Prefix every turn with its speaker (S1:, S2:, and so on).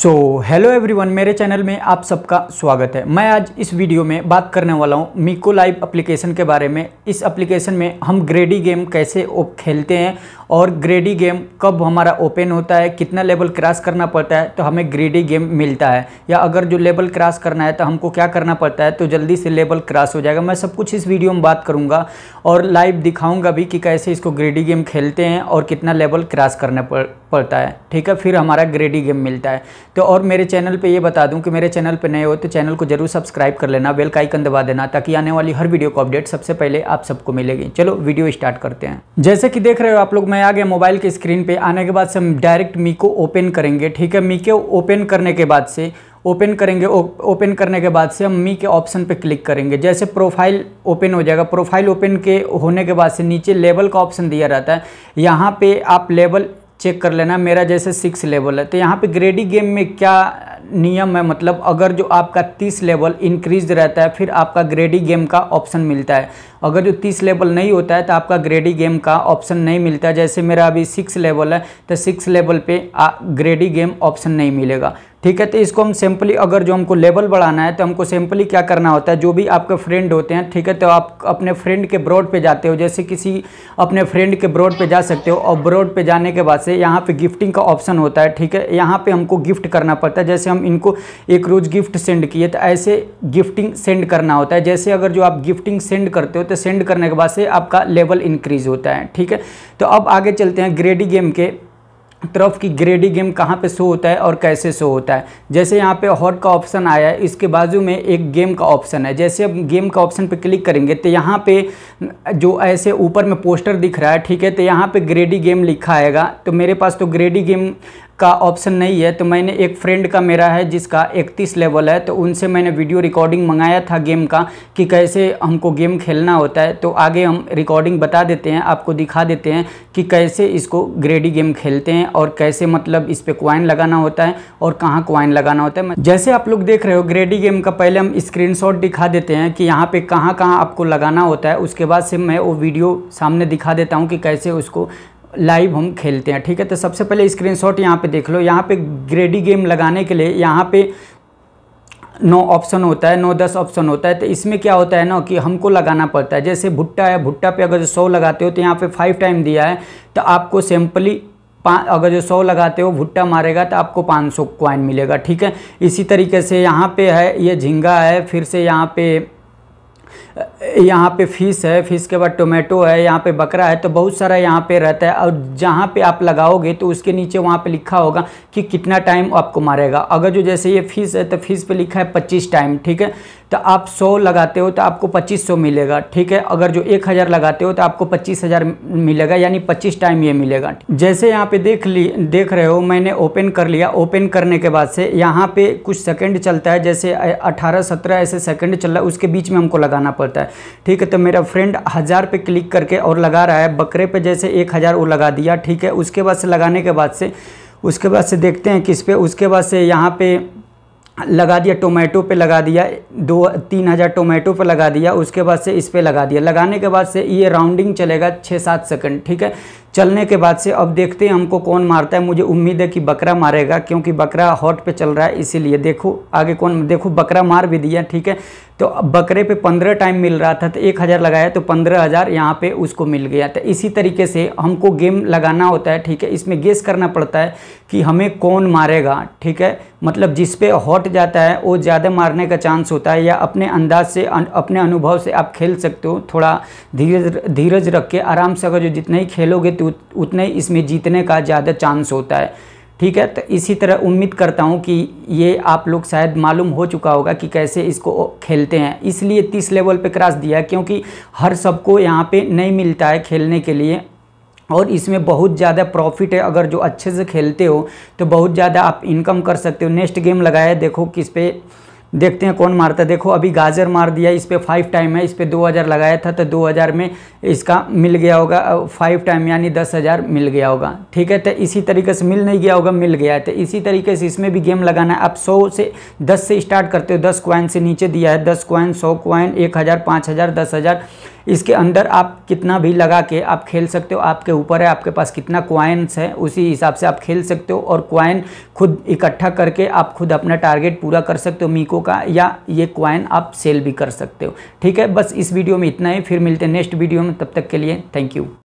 S1: सो hello everyone मेरे channel में आप सबका स्वागत है मैं आज इस वीडियो में बात करने वाला हूँ मीको लाइव एप्लीकेशन के बारे में इस एप्लीकेशन में हम ग्रेडी गेम कैसे खेलते हैं और ग्रेडी गेम कब हमारा ओपन होता है कितना लेवल क्रॉस करना पड़ता है तो हमें ग्रेडी गेम मिलता है या अगर जो लेवल क्रॉस करना है तो हमको क्या करना पड़ता है तो जल्दी से लेवल क्रॉस हो जाएगा मैं सब कुछ इस वीडियो में बात करूँगा और लाइव दिखाऊँगा भी कि कैसे इसको ग्रेडी गेम खेलते हैं और कितना लेवल क्रॉस करना पड़ पड़ता है ठीक है फिर हमारा ग्रेडी गेम e मिलता है तो और मेरे चैनल पे ये बता दूं कि मेरे चैनल पे नए हो तो चैनल को जरूर सब्सक्राइब कर लेना बेल का आइकन दबा देना ताकि आने वाली हर वीडियो को अपडेट सबसे पहले आप सबको मिलेगी चलो वीडियो स्टार्ट करते हैं जैसे कि देख रहे हो आप लोग मैं आ गया मोबाइल के स्क्रीन पर आने के बाद से हम डायरेक्ट मी को ओपन करेंगे ठीक है मी के ओपन करने के बाद से ओपन करेंगे ओपन करने के बाद से हम मी के ऑप्शन पे क्लिक करेंगे जैसे प्रोफाइल ओपन हो जाएगा प्रोफाइल ओपन के होने के बाद से नीचे लेवल का ऑप्शन दिया रहता है यहाँ पे आप लेवल चेक कर लेना मेरा जैसे सिक्स लेवल है तो यहाँ पे ग्रेडी गेम में क्या नियम है मतलब अगर जो आपका तीस लेवल इंक्रीज रहता है फिर आपका ग्रेडी गेम का ऑप्शन मिलता है अगर जो तीस लेवल नहीं होता है तो आपका ग्रेडी गेम का ऑप्शन नहीं मिलता जैसे मेरा अभी सिक्स लेवल है तो सिक्स लेवल पे आ, ग्रेडी गेम ऑप्शन नहीं मिलेगा ठीक है तो इसको हम सिंपली अगर जो हमको लेवल बढ़ाना है तो हमको सिंपली क्या करना होता है जो भी आपके फ्रेंड होते हैं ठीक है तो आप अपने फ्रेंड के ब्रॉड पे जाते हो जैसे किसी अपने फ्रेंड के ब्रॉड पे जा सकते हो और ब्रॉड पे जाने के बाद से यहाँ पे गिफ्टिंग का ऑप्शन होता है ठीक है यहाँ पे हमको गिफ्ट करना पड़ता है जैसे हम इनको एक रोज़ गिफ्ट सेंड किए तो ऐसे गिफ्टिंग सेंड करना होता है जैसे अगर जो आप गिफ्टिंग सेंड करते हो तो सेंड करने के बाद से आपका लेवल इंक्रीज होता है ठीक है तो अब आगे चलते हैं ग्रेडी गेम के तरफ की ग्रेडी गेम कहाँ पे शो होता है और कैसे शो होता है जैसे यहाँ पे हॉट का ऑप्शन आया है इसके बाजू में एक गेम का ऑप्शन है जैसे अब गेम का ऑप्शन पे क्लिक करेंगे तो यहाँ पे जो ऐसे ऊपर में पोस्टर दिख रहा है ठीक है तो यहाँ पे ग्रेडी गेम लिखा आएगा तो मेरे पास तो ग्रेडी गेम का ऑप्शन नहीं है तो मैंने एक फ्रेंड का मेरा है जिसका 31 लेवल है तो उनसे मैंने वीडियो रिकॉर्डिंग मंगाया था गेम का कि कैसे हमको गेम खेलना होता है तो आगे हम रिकॉर्डिंग बता देते हैं आपको दिखा देते हैं कि कैसे इसको ग्रेडी गेम खेलते हैं और कैसे मतलब इस पर क्वाइन लगाना होता है और कहाँ क्वाइन लगाना होता है जैसे आप लोग देख रहे हो ग्रेडी गेम का पहले हम स्क्रीन दिखा देते हैं कि यहाँ पर कहाँ कहाँ आपको लगाना होता है उसके बाद से मैं वो वीडियो सामने दिखा देता हूँ कि कैसे उसको लाइव हम खेलते हैं ठीक है तो सबसे पहले स्क्रीनशॉट यहाँ पे देख लो यहाँ पे ग्रेडी गेम लगाने के लिए यहाँ पे नौ ऑप्शन होता है नौ दस ऑप्शन होता है तो इसमें क्या होता है ना कि हमको लगाना पड़ता है जैसे भुट्टा है भुट्टा पे अगर जो सौ लगाते हो तो यहाँ पे फाइव टाइम दिया है तो आपको सिंपली पाँच अगर जो सौ लगाते हो भुट्टा मारेगा तो आपको पाँच सौ क्वाइन मिलेगा ठीक है इसी तरीके से यहाँ पे है ये झींगा है फिर से यहाँ पे यहाँ पे फिश है फिश के बाद टोमेटो है यहाँ पे बकरा है तो बहुत सारा यहाँ पे रहता है और जहाँ पे आप लगाओगे तो उसके नीचे वहाँ पे लिखा होगा कि कितना टाइम आपको मारेगा अगर जो जैसे ये फीस है तो फीस पे लिखा है पच्चीस टाइम ठीक है तो आप सौ लगाते हो तो आपको पच्चीस सौ मिलेगा ठीक है अगर जो एक हज़ार लगाते हो तो आपको पच्चीस हज़ार मिलेगा यानी पच्चीस टाइम ये मिलेगा जैसे यहाँ पे देख ली देख रहे हो मैंने ओपन कर लिया ओपन करने के बाद से यहाँ पे कुछ सेकंड चलता है जैसे अठारह सत्रह ऐसे सेकंड चल रहा है उसके बीच में हमको लगाना पड़ेगा पड़ता है ठीक है तो मेरा फ्रेंड हज़ार पे क्लिक करके और लगा रहा है बकरे पे जैसे एक हज़ार वो लगा दिया ठीक है उसके बाद से लगाने के बाद से उसके बाद से देखते हैं किस पे उसके बाद से यहाँ पे लगा दिया टोमेटो पे लगा दिया दो तीन हज़ार टोमेटो पे लगा दिया उसके बाद से इस पर लगा दिया लगाने के बाद से ये राउंडिंग चलेगा छः सात सेकंड ठीक है चलने के बाद से अब देखते हैं हमको कौन मारता है मुझे उम्मीद है कि बकरा मारेगा क्योंकि बकरा हॉट पे चल रहा है इसीलिए देखो आगे कौन देखो बकरा मार भी दिया ठीक है तो बकरे पे पंद्रह टाइम मिल रहा था तो एक हज़ार लगाया तो पंद्रह हज़ार यहाँ पर उसको मिल गया तो इसी तरीके से हमको गेम लगाना होता है ठीक है इसमें गेस करना पड़ता है कि हमें कौन मारेगा ठीक है मतलब जिस पे हॉट जाता है वो ज़्यादा मारने का चांस होता है या अपने अंदाज से अपने अनुभव से आप खेल सकते हो थोड़ा धीरज धीरज रख के आराम से अगर जो जितना ही खेलोगे तो उतना ही इसमें जीतने का ज़्यादा चांस होता है ठीक है तो इसी तरह उम्मीद करता हूँ कि ये आप लोग शायद मालूम हो चुका होगा कि कैसे इसको खेलते हैं इसलिए तीस लेवल पे क्रॉस दिया क्योंकि हर सबको यहाँ पे नहीं मिलता है खेलने के लिए और इसमें बहुत ज़्यादा प्रॉफिट है अगर जो अच्छे से खेलते हो तो बहुत ज़्यादा आप इनकम कर सकते हो नेक्स्ट गेम लगाए देखो किस पे देखते हैं कौन मारता है देखो अभी गाजर मार दिया इस पर फाइव टाइम है इस पर दो हज़ार लगाया था तो दो हज़ार में इसका मिल गया होगा फाइव टाइम यानी दस हज़ार मिल गया होगा ठीक है तो इसी तरीके से मिल नहीं गया होगा मिल गया है तो इसी तरीके से इसमें भी गेम लगाना है आप सौ से दस से स्टार्ट करते हो दस क्वाइन से नीचे दिया है दस क्वाइन सौ क्वाइन एक हज़ार पाँच हज़ार दस हज़ार इसके अंदर आप कितना भी लगा के आप खेल सकते हो आपके ऊपर है आपके पास कितना क्वाइंस है उसी हिसाब से आप खेल सकते हो और क्वाइन खुद इकट्ठा करके आप खुद अपना टारगेट पूरा कर सकते हो मीको का या ये क्वाइन आप सेल भी कर सकते हो ठीक है बस इस वीडियो में इतना ही फिर मिलते हैं नेक्स्ट वीडियो में तब तक के लिए थैंक यू